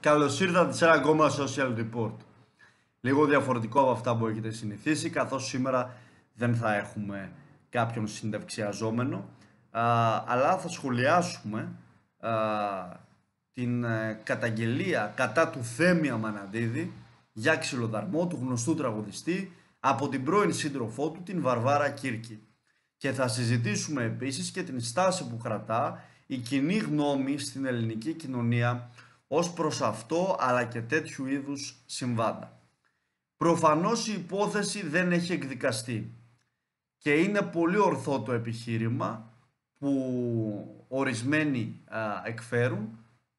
Καλώς ήρθατε σε ένα ακόμα social report. Λίγο διαφορετικό από αυτά που έχετε συνηθίσει, καθώς σήμερα δεν θα έχουμε κάποιον συντευξιαζόμενο, αλλά θα σχολιάσουμε την ε, καταγγελία κατά του Θέμια Μαναντίδη, για ξυλοδαρμό του γνωστού τραγουδιστή από την πρώην σύντροφό του, την Βαρβάρα Κύρκη. Και θα συζητήσουμε επίσης και την στάση που κρατά η κοινή γνώμη στην ελληνική κοινωνία ως προς αυτό αλλά και τέτοιου είδους συμβάντα. Προφανώς η υπόθεση δεν έχει εκδικαστεί και είναι πολύ ορθό το επιχείρημα που ορισμένοι εκφέρουν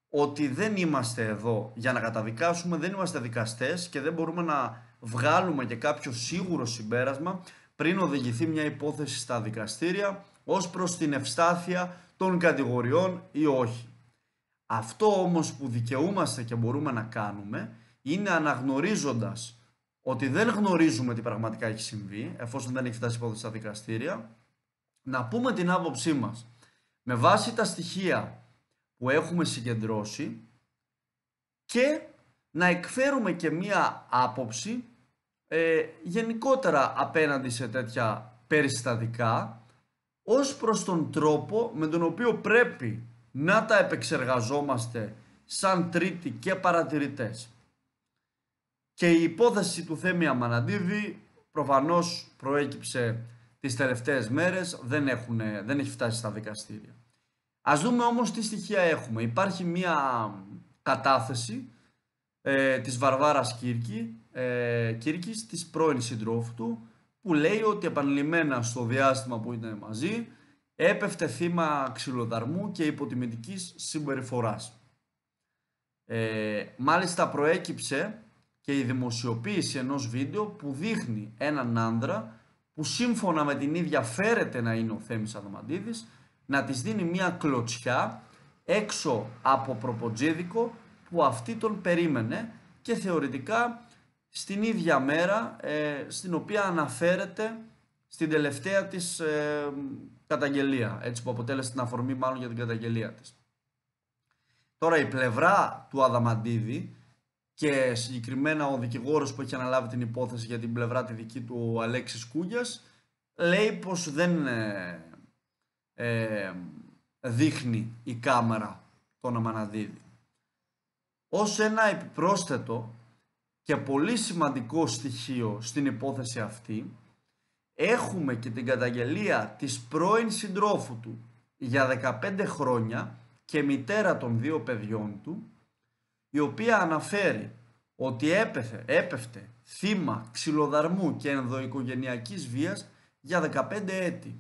ότι δεν είμαστε εδώ για να καταδικάσουμε, δεν είμαστε δικαστές και δεν μπορούμε να βγάλουμε και κάποιο σίγουρο συμπέρασμα πριν οδηγηθεί μια υπόθεση στα δικαστήρια ως προς την ευστάθεια των κατηγοριών ή όχι. Αυτό όμως που δικαιούμαστε και μπορούμε να κάνουμε είναι αναγνωρίζοντας ότι δεν γνωρίζουμε τι πραγματικά έχει συμβεί, εφόσον δεν έχει φτάσει υπόθεση στα δικαστήρια, να πούμε την άποψή μας. Με βάση τα στοιχεία που έχουμε συγκεντρώσει και να εκφέρουμε και μία άποψη ε, γενικότερα απέναντι σε τέτοια περιστατικά ως προς τον τρόπο με τον οποίο πρέπει να τα επεξεργαζόμαστε σαν τρίτη και παρατηρητές. Και η υπόθεση του Θέμη Αμαναντίδη προφανώς προέκυψε τις τελευταίες μέρες, δεν, έχουν, δεν έχει φτάσει στα δικαστήρια. Ας δούμε όμως τι στοιχεία έχουμε. Υπάρχει μία κατάθεση ε, της Βαρβάρας Κύρκη, ε, της πρώην συντρόφου του, που λέει ότι επανειλημμένα στο διάστημα που ήταν μαζί, έπεφτε θύμα ξυλοδαρμού και υποτιμητικής συμπεριφοράς. Ε, μάλιστα προέκυψε και η δημοσιοποίηση ενός βίντεο που δείχνει έναν άνδρα που σύμφωνα με την ίδια φέρεται να είναι ο Θέμης Αδωμαντίδης να της δίνει μια κλωτσιά έξω από προποτζίδικο που αυτή τον περίμενε και θεωρητικά στην ίδια μέρα ε, στην οποία αναφέρεται στην τελευταία της ε, καταγγελία, έτσι που αποτέλεσε την αφορμή μάλλον για την καταγγελία της. Τώρα η πλευρά του Αδαμαντίδη και συγκεκριμένα ο δικηγόρος που έχει αναλάβει την υπόθεση για την πλευρά τη δική του Αλέξης Αλέξης Κούγιας λέει πως δεν ε, ε δείχνει η κάμερα τον Αμαναδίδη. Ως ένα επιπρόσθετο και πολύ σημαντικό στοιχείο στην υπόθεση αυτή έχουμε και την καταγγελία της πρώην συντρόφου του για 15 χρόνια και μητέρα των δύο παιδιών του, η οποία αναφέρει ότι έπεφτε θύμα ξυλοδαρμού και ενδοοικογενειακής βίας για 15 έτη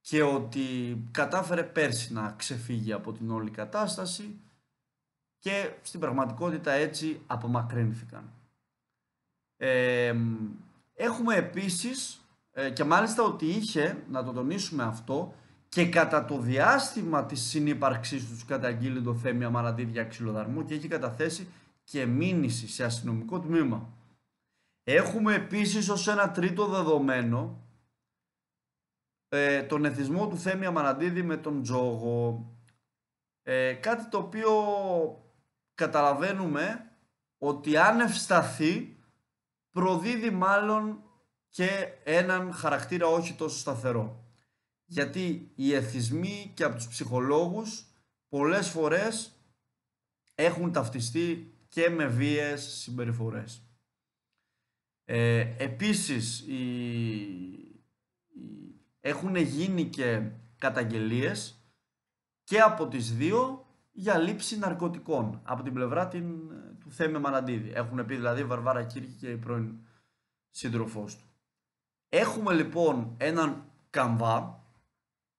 και ότι κατάφερε πέρσι να ξεφύγει από την όλη κατάσταση και στην πραγματικότητα έτσι απομακρύνθηκαν. Ε, Έχουμε επίσης ε, και μάλιστα ότι είχε, να το τονίσουμε αυτό, και κατά το διάστημα της συνύπαρξής τους καταγγείλει το Θέμη για Ξυλοδαρμού και έχει καταθέσει και μήνυση σε αστυνομικό τμήμα. Έχουμε επίσης ως ένα τρίτο δεδομένο ε, τον εθισμό του Θέμια Αμαραντίδη με τον Τζόγο. Ε, κάτι το οποίο καταλαβαίνουμε ότι αν ευσταθεί προδίδει μάλλον και έναν χαρακτήρα όχι τόσο σταθερό. Γιατί οι εθισμοί και από τους ψυχολόγους πολλές φορές έχουν ταυτιστεί και με βίες συμπεριφορές. Ε, επίσης, έχουν γίνει και καταγγελίες και από τις δύο για λήψη ναρκωτικών από την πλευρά την, του Θέμη Μαναντίδη. Έχουν πει δηλαδή Βαρβάρα Κύρκη και η πρώην σύντροφός του. Έχουμε λοιπόν έναν καμβά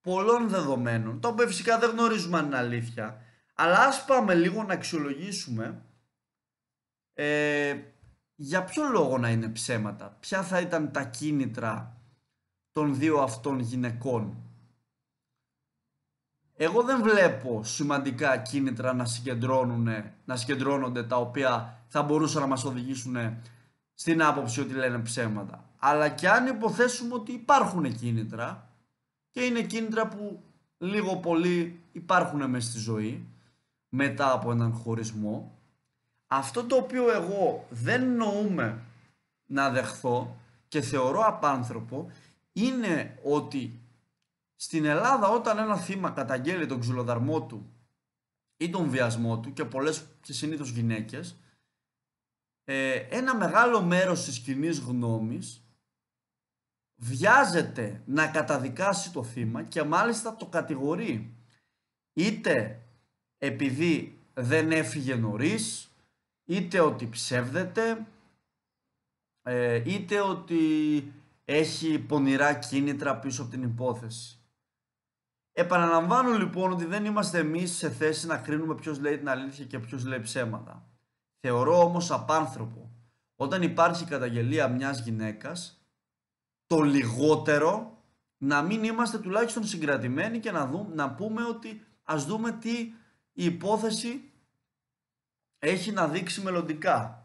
πολλών δεδομένων, τα οποία φυσικά δεν γνωρίζουμε αν είναι αλήθεια, αλλά ας πάμε λίγο να αξιολογήσουμε ε, για ποιο λόγο να είναι ψέματα, ποια θα ήταν τα κίνητρα των δύο αυτών γυναικών εγώ δεν βλέπω σημαντικά κίνητρα να, συγκεντρώνουν, να συγκεντρώνονται τα οποία θα μπορούσαν να μας οδηγήσουν στην άποψη ότι λένε ψέματα. Αλλά και αν υποθέσουμε ότι υπάρχουν κίνητρα και είναι κίνητρα που λίγο πολύ υπάρχουν μέσα στη ζωή μετά από έναν χωρισμό αυτό το οποίο εγώ δεν νοούμε να δεχθώ και θεωρώ απάνθρωπο είναι ότι στην Ελλάδα όταν ένα θύμα καταγγέλει τον ξυλοδαρμό του ή τον βιασμό του και πολλές και συνήθως γυναίκες ε, ένα μεγάλο μέρος της κοινή γνώμης βιάζεται να καταδικάσει το θύμα και μάλιστα το κατηγορεί είτε επειδή δεν έφυγε νωρίς είτε ότι ψεύδεται ε, είτε ότι έχει πονηρά κίνητρα πίσω από την υπόθεση. Επαναλαμβάνω λοιπόν ότι δεν είμαστε εμείς σε θέση να κρίνουμε ποιος λέει την αλήθεια και ποιος λέει ψέματα. Θεωρώ όμως απάνθρωπο όταν υπάρχει καταγγελία μιας γυναίκας, το λιγότερο να μην είμαστε τουλάχιστον συγκρατημένοι και να, δούμε, να πούμε ότι ας δούμε τι η υπόθεση έχει να δείξει μελλοντικά.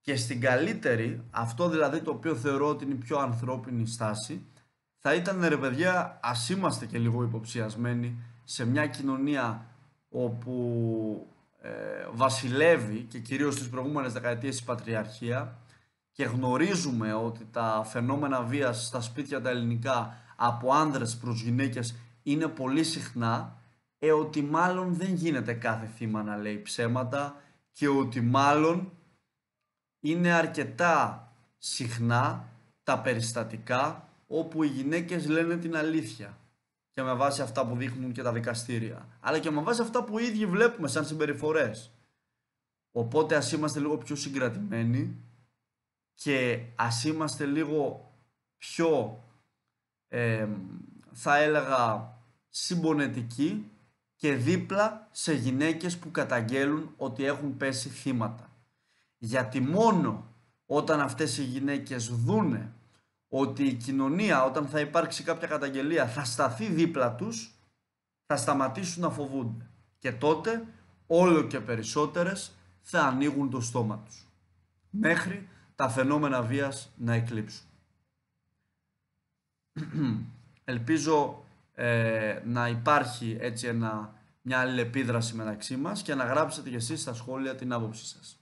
Και στην καλύτερη, αυτό δηλαδή το οποίο θεωρώ ότι είναι η πιο ανθρώπινη στάση, θα ήταν ρε παιδιά ας είμαστε και λίγο υποψιασμένοι σε μια κοινωνία όπου ε, βασιλεύει και κυρίως στις προηγούμενες δεκαετίες η πατριαρχία και γνωρίζουμε ότι τα φαινόμενα βίας στα σπίτια τα ελληνικά από άνδρες προς γυναίκες είναι πολύ συχνά ε, ότι μάλλον δεν γίνεται κάθε θύμα να λέει ψέματα και ότι μάλλον είναι αρκετά συχνά τα περιστατικά όπου οι γυναίκες λένε την αλήθεια και με βάση αυτά που δείχνουν και τα δικαστήρια, αλλά και με βάση αυτά που οι ίδιοι βλέπουμε σαν συμπεριφορές. Οπότε ας είμαστε λίγο πιο συγκρατημένοι και ας είμαστε λίγο πιο, θα έλεγα, συμπονετικοί και δίπλα σε γυναίκες που καταγγέλουν ότι έχουν πέσει θύματα. Γιατί μόνο όταν αυτές οι γυναίκες δούνε ότι η κοινωνία όταν θα υπάρξει κάποια καταγγελία θα σταθεί δίπλα τους, θα σταματήσουν να φοβούνται. Και τότε όλο και περισσότερες θα ανοίγουν το στόμα τους. Μέχρι τα φαινόμενα βίας να εκλείψουν. Ελπίζω ε, να υπάρχει έτσι ένα, μια αλληλεπίδραση μεταξύ μας και να γράψετε και εσείς στα σχόλια την άποψή σας.